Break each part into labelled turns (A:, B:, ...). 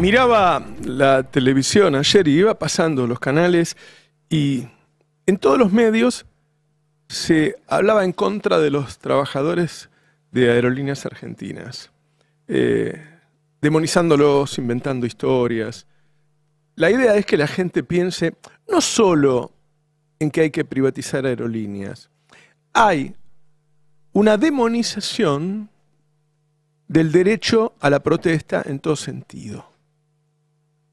A: Miraba la televisión ayer y iba pasando los canales y en todos los medios se hablaba en contra de los trabajadores de aerolíneas argentinas, eh, demonizándolos, inventando historias. La idea es que la gente piense no solo en que hay que privatizar aerolíneas, hay una demonización del derecho a la protesta en todo sentido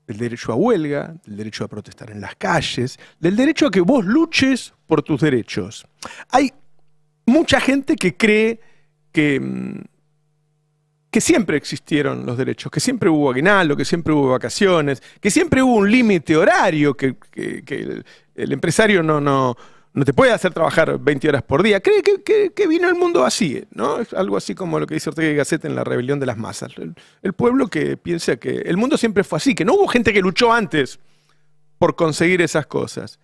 A: del derecho a huelga, del derecho a protestar en las calles, del derecho a que vos luches por tus derechos. Hay mucha gente que cree que, mm, que siempre existieron los derechos, que siempre hubo aguinaldo, que siempre hubo vacaciones, que siempre hubo un límite horario que, el, empresario no, no te puede hacer trabajar 20 horas por día. Cree que, vino el mundo así, ¿no? Es algo así como lo que dice Ortega y Gasset en La Rebelión de las Masas. el, pueblo que piensa que el mundo siempre fue así, que no hubo gente que luchó antes por conseguir esas cosas.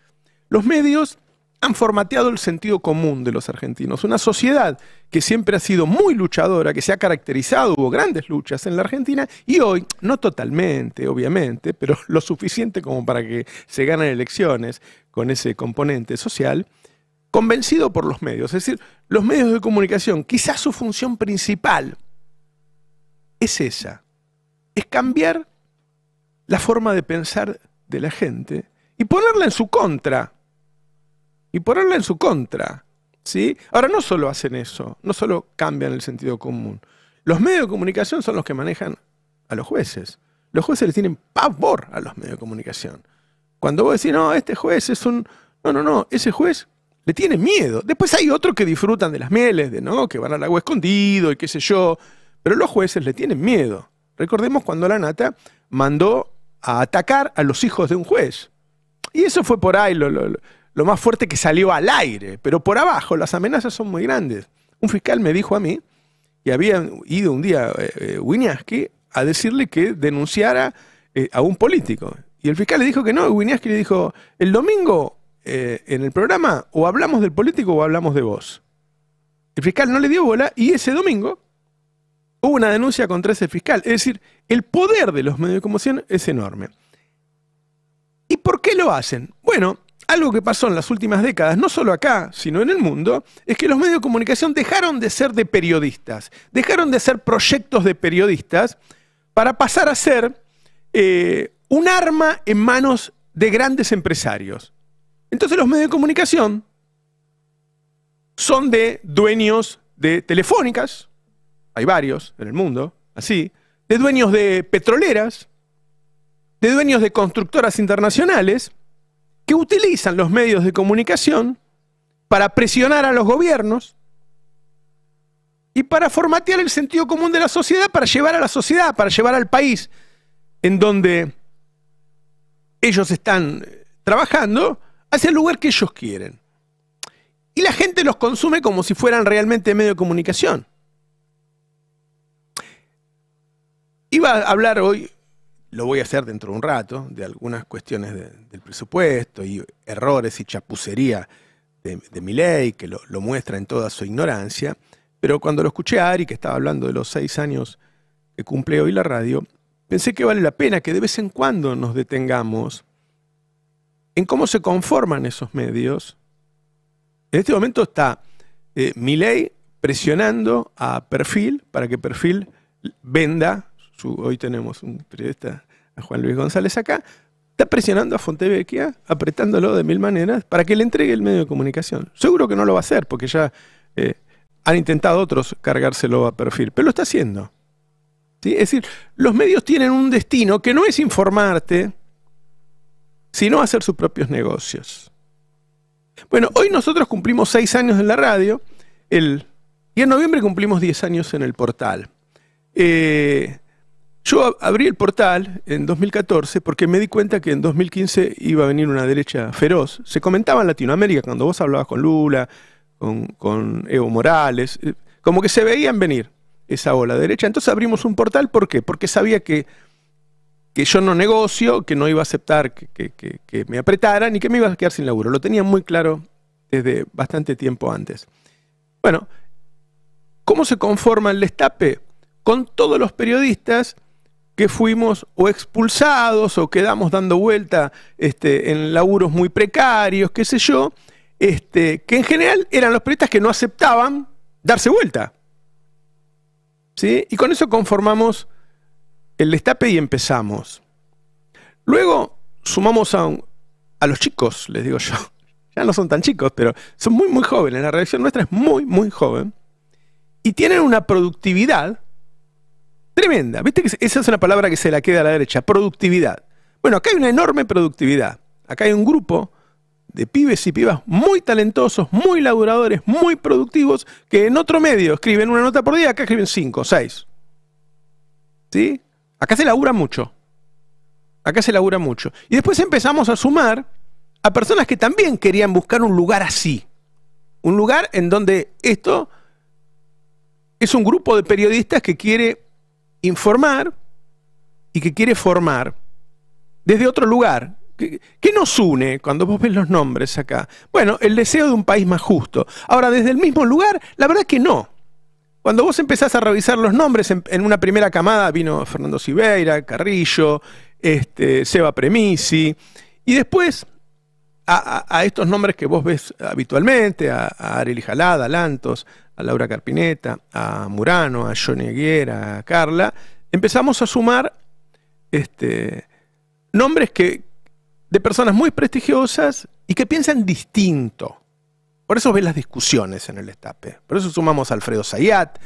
A: Los medios han formateado el sentido común de los argentinos. Una sociedad que siempre ha sido muy luchadora, que se ha caracterizado, hubo grandes luchas en la Argentina, y hoy, no totalmente, obviamente, pero lo suficiente como para que se ganen elecciones con ese componente social, convencido por los medios. Es decir, los medios de comunicación, quizás su función principal es esa, es cambiar la forma de pensar de la gente y ponerla en su contra y ponerla en su contra. ¿sí? Ahora, no solo hacen eso, no solo cambian el sentido común. Los medios de comunicación son los que manejan a los jueces. Los jueces les tienen pavor a los medios de comunicación. Cuando vos decís, no, este juez es un... No, no, no, ese juez le tiene miedo. Después hay otros que disfrutan de las mieles, de no, que van al agua escondido y qué sé yo. Pero los jueces le tienen miedo. Recordemos cuando la nata mandó a atacar a los hijos de un juez. Y eso fue por ahí lo, lo más fuerte que salió al aire, pero por abajo las amenazas son muy grandes. Un fiscal me dijo a mí, y había ido un día eh, eh a decirle que denunciara eh, a un político. Y el fiscal le dijo que no, y Winiaski le dijo, el domingo eh, en el programa o hablamos del político o hablamos de vos. El fiscal no le dio bola y ese domingo hubo una denuncia contra ese fiscal. Es decir, el poder de los medios de comunicación es enorme. ¿Y por qué lo hacen? Bueno, algo que pasó en las últimas décadas, no solo acá, sino en el mundo, es que los medios de comunicación dejaron de ser de periodistas, dejaron de ser proyectos de periodistas para pasar a ser eh, un arma en manos de grandes empresarios. Entonces los medios de comunicación son de dueños de telefónicas, hay varios en el mundo, así, de dueños de petroleras, de dueños de constructoras internacionales, que utilizan los medios de comunicación para presionar a los gobiernos y para formatear el sentido común de la sociedad, para llevar a la sociedad, para llevar al país en donde ellos están eh, trabajando hacia el lugar que ellos quieren. Y la gente los consume como si fueran realmente medio de comunicación. Iba a hablar hoy lo voy a hacer dentro de un rato, de algunas cuestiones del presupuesto y errores y chapucería de, mi ley, que lo, muestra en toda su ignorancia. Pero cuando lo escuché a Ari, que estaba hablando de los seis años que cumple hoy la radio, pensé que vale la pena que de vez en cuando nos detengamos en cómo se conforman esos medios. En este momento está eh, mi ley presionando a Perfil para que Perfil venda hoy tenemos un periodista, a Juan Luis González acá, está presionando a Fontevecchia, apretándolo de mil maneras, para que le entregue el medio de comunicación. Seguro que no lo va a hacer, porque ya eh, han intentado otros cargárselo a perfil, pero lo está haciendo. Es decir, los medios tienen un destino que no es informarte, sino hacer sus propios negocios. Bueno, hoy nosotros cumplimos seis años en la radio, el, y en noviembre cumplimos diez años en el portal. Eh, yo abrí el portal en 2014 porque me di cuenta que en 2015 iba a venir una derecha feroz. Se comentaba en Latinoamérica cuando vos hablabas con Lula, con, Evo Morales, eh, como que se veían venir esa ola derecha. Entonces abrimos un portal, ¿por qué? Porque sabía que, que yo no negocio, que no iba a aceptar que, me apretaran y que me iba a quedar sin laburo. Lo tenía muy claro desde bastante tiempo antes. Bueno, ¿cómo se conforma el destape? Con todos los periodistas que fuimos o expulsados o quedamos dando vuelta este, en laburos muy precarios, qué sé yo, este, que en general eran los periodistas que no aceptaban darse vuelta. ¿Sí? Y con eso conformamos el destape y empezamos. Luego sumamos a, a los chicos, les digo yo. Ya no son tan chicos, pero son muy, muy jóvenes. La reacción nuestra es muy, muy joven. Y tienen una productividad Tremenda. Viste que esa es una palabra que se la queda a la derecha, productividad. Bueno, acá hay una enorme productividad. Acá hay un grupo de pibes y pibas muy talentosos, muy laburadores, muy productivos, que en otro medio escriben una nota por día, acá escriben cinco, seis. ¿Sí? Acá se labura mucho. Acá se labura mucho. Y después empezamos a sumar a personas que también querían buscar un lugar así. Un lugar en donde esto es un grupo de periodistas que quiere informar y que quiere formar desde otro lugar. ¿Qué, nos une cuando vos ves los nombres acá? Bueno, el deseo de un país más justo. Ahora, desde el mismo lugar, la verdad es que no. Cuando vos empezás a revisar los nombres, en, una primera camada vino Fernando Siveira, Carrillo, este, Seba Premisi, y después a, estos nombres que vos ves habitualmente, a, Ariel Jalada, a Lantos, a Laura Carpineta, a Murano, a Johnny Aguirre, a Carla, empezamos a sumar este, nombres que, de personas muy prestigiosas y que piensan distinto. Por eso ves las discusiones en el estape. Por eso sumamos a Alfredo Sayat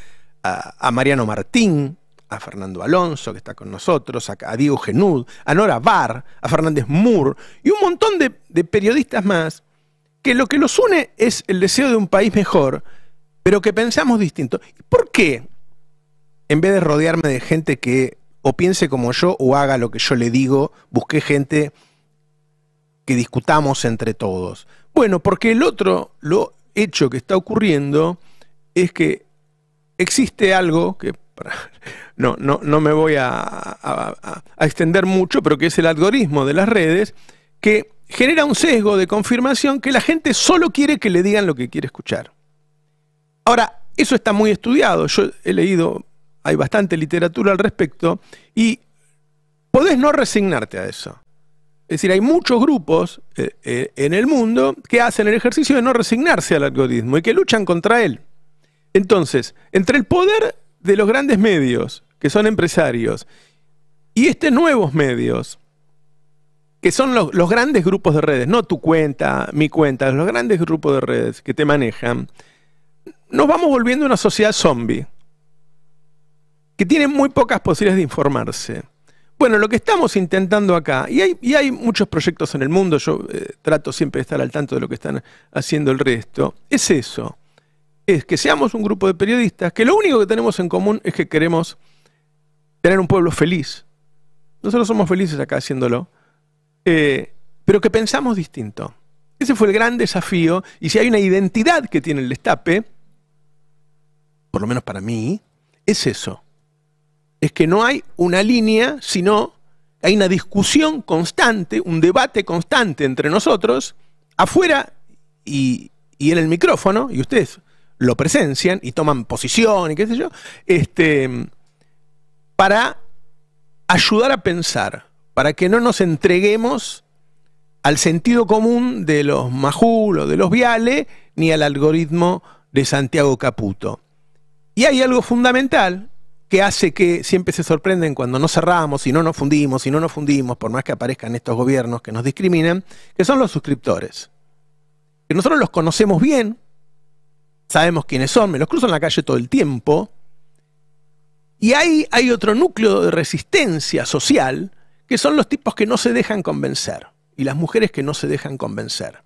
A: a Mariano Martín, a Fernando Alonso, que está con nosotros, a, Diego Genud, a Nora Barr, a Fernández Moore y un montón de, periodistas más, que lo que los une es el deseo de un país mejor, pero que pensamos distinto. ¿Por qué? En vez de rodearme de gente que o piense como yo o haga lo que yo le digo, busqué gente que discutamos entre todos. Bueno, porque el otro, lo hecho que está ocurriendo, es que existe algo que no, no, no, me voy a, extender mucho, pero que es el algoritmo de las redes, que genera un sesgo de confirmación que la gente solo quiere que le digan lo que quiere escuchar. Ahora, eso está muy estudiado, yo he leído, hay bastante literatura al respecto, y podés no resignarte a eso. Es decir, hay muchos grupos eh, eh, en el mundo que hacen el ejercicio de no resignarse al algoritmo y que luchan contra él. Entonces, entre el poder de los grandes medios, que son empresarios, y estos nuevos medios, que son los, grandes grupos de redes, no tu cuenta, mi cuenta, los grandes grupos de redes que te manejan, nos vamos volviendo una sociedad zombie, que tiene muy pocas posibilidades de informarse. Bueno, lo que estamos intentando acá, y hay, muchos proyectos en el mundo, yo eh, trato siempre de estar al tanto de lo que están haciendo el resto, es eso es que seamos un grupo de periodistas que lo único que tenemos en común es que queremos tener un pueblo feliz. Nosotros somos felices acá haciéndolo, eh, pero que pensamos distinto. Ese fue el gran desafío y si hay una identidad que tiene el destape, por lo menos para mí, es eso. Es que no hay una línea, sino hay una discusión constante, un debate constante entre nosotros, afuera y, y en el micrófono, y ustedes lo presencian y toman posición y qué sé yo, este, para ayudar a pensar, para que no nos entreguemos al sentido común de los Majul o de los viales, ni al algoritmo de Santiago Caputo. Y hay algo fundamental que hace que siempre se sorprenden cuando no cerramos y no nos fundimos y no nos fundimos, por más que aparezcan estos gobiernos que nos discriminan, que son los suscriptores. Que nosotros los conocemos bien, sabemos quiénes son, me los cruzo en la calle todo el tiempo. Y ahí hay otro núcleo de resistencia social, que son los tipos que no se dejan convencer y las mujeres que no se dejan convencer,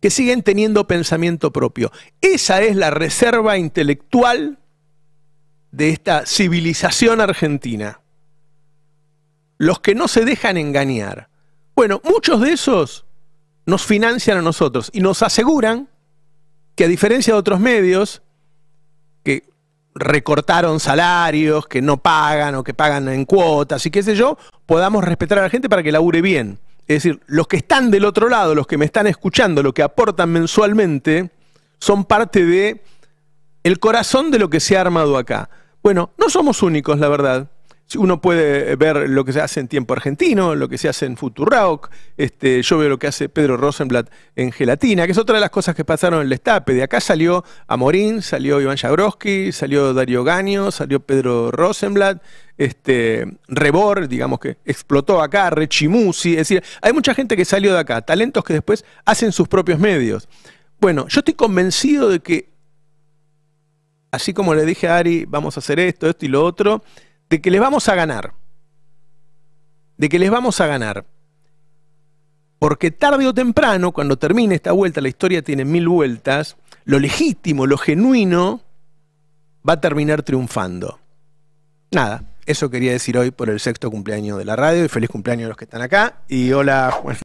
A: que siguen teniendo pensamiento propio. Esa es la reserva intelectual de esta civilización argentina. Los que no se dejan engañar. Bueno, muchos de esos nos financian a nosotros y nos aseguran que a diferencia de otros medios, que recortaron salarios, que no pagan o que pagan en cuotas y qué sé yo, podamos respetar a la gente para que labure bien. Es decir, los que están del otro lado, los que me están escuchando, los que aportan mensualmente, son parte de el corazón de lo que se ha armado acá. Bueno, no somos únicos, la verdad uno puede ver lo que se hace en Tiempo Argentino, lo que se hace en Futurock, este, yo veo lo que hace Pedro Rosenblatt en Gelatina, que es otra de las cosas que pasaron en el estape. De acá salió Amorín, salió Iván Jabrowski, salió Dario Gaño, salió Pedro Rosenblatt, este, Rebor, digamos que explotó acá, Rechimusi, es decir, hay mucha gente que salió de acá, talentos que después hacen sus propios medios. Bueno, yo estoy convencido de que, así como le dije a Ari, vamos a hacer esto, esto y lo otro, de que les vamos a ganar. De que les vamos a ganar. Porque tarde o temprano, cuando termine esta vuelta, la historia tiene mil vueltas, lo legítimo, lo genuino, va a terminar triunfando. Nada, eso quería decir hoy por el sexto cumpleaños de la radio y feliz cumpleaños a los que están acá. Y hola, Juan.